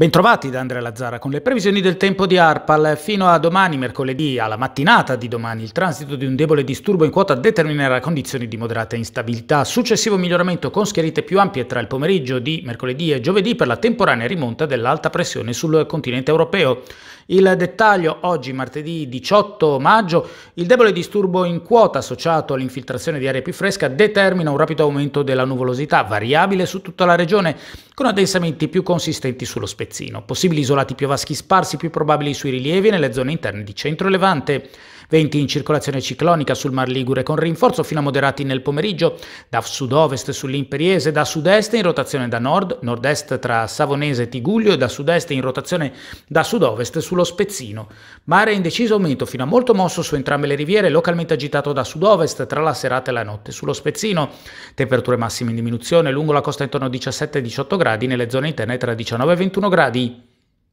Bentrovati da Andrea Lazzara con le previsioni del tempo di Arpal. Fino a domani, mercoledì, alla mattinata di domani, il transito di un debole disturbo in quota determinerà condizioni di moderata instabilità. Successivo miglioramento con schierite più ampie tra il pomeriggio di mercoledì e giovedì per la temporanea rimonta dell'alta pressione sul continente europeo. Il dettaglio oggi, martedì 18 maggio, il debole disturbo in quota associato all'infiltrazione di aria più fresca determina un rapido aumento della nuvolosità variabile su tutta la regione, con addensamenti più consistenti sullo spettacolo. Spezzino. Possibili isolati piovaschi sparsi più probabili sui rilievi nelle zone interne di centro e levante. Venti in circolazione ciclonica sul Mar Ligure con rinforzo fino a moderati nel pomeriggio da sud-ovest sull'Imperiese, da sud-est in rotazione da nord, nord-est tra Savonese e Tiguglio e da sud-est in rotazione da sud-ovest sullo Spezzino. Mare in deciso aumento fino a molto mosso su entrambe le riviere, localmente agitato da sud-ovest tra la serata e la notte sullo Spezzino. Temperature massime in diminuzione lungo la costa intorno a 17-18 gradi, nelle zone interne tra 19 e 21 gradi.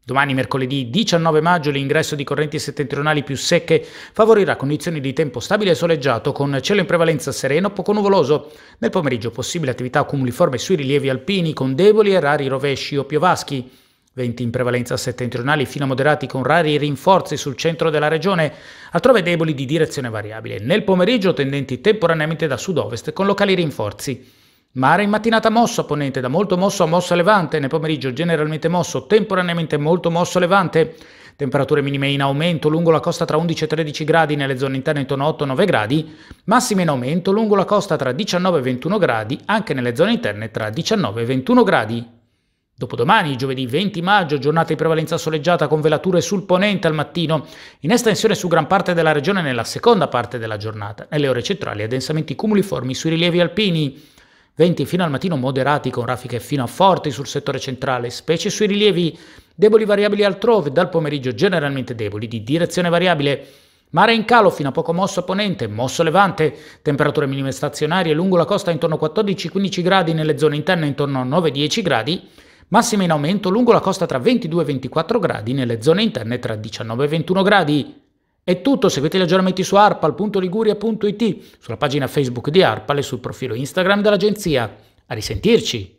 Domani mercoledì 19 maggio l'ingresso di correnti settentrionali più secche favorirà condizioni di tempo stabile e soleggiato con cielo in prevalenza sereno poco nuvoloso. Nel pomeriggio possibile attività cumuliforme sui rilievi alpini con deboli e rari rovesci o piovaschi. Venti in prevalenza settentrionali fino a moderati con rari rinforzi sul centro della regione, altrove deboli di direzione variabile. Nel pomeriggio tendenti temporaneamente da sud-ovest con locali rinforzi. Mare in mattinata mosso a ponente, da molto mosso a mosso a levante, nel pomeriggio generalmente mosso, temporaneamente molto mosso a levante, temperature minime in aumento lungo la costa tra 11 e 13 gradi, nelle zone interne intorno a 8-9 gradi, massime in aumento lungo la costa tra 19 e 21 gradi, anche nelle zone interne tra 19 e 21 gradi. Dopodomani, giovedì 20 maggio, giornata di prevalenza soleggiata con velature sul ponente al mattino, in estensione su gran parte della regione nella seconda parte della giornata, nelle ore centrali addensamenti cumuliformi sui rilievi alpini. Venti fino al mattino moderati con raffiche fino a forti sul settore centrale, specie sui rilievi deboli variabili altrove, dal pomeriggio generalmente deboli di direzione variabile. Mare in calo fino a poco mosso a ponente, mosso levante, temperature minime stazionarie lungo la costa intorno a 14-15 gradi, nelle zone interne intorno a 9-10 gradi, massime in aumento lungo la costa tra 22 e 24 gradi, nelle zone interne tra 19 e 21 gradi. È tutto, seguite gli aggiornamenti su arpal.liguria.it, sulla pagina Facebook di Arpal e sul profilo Instagram dell'agenzia. A risentirci!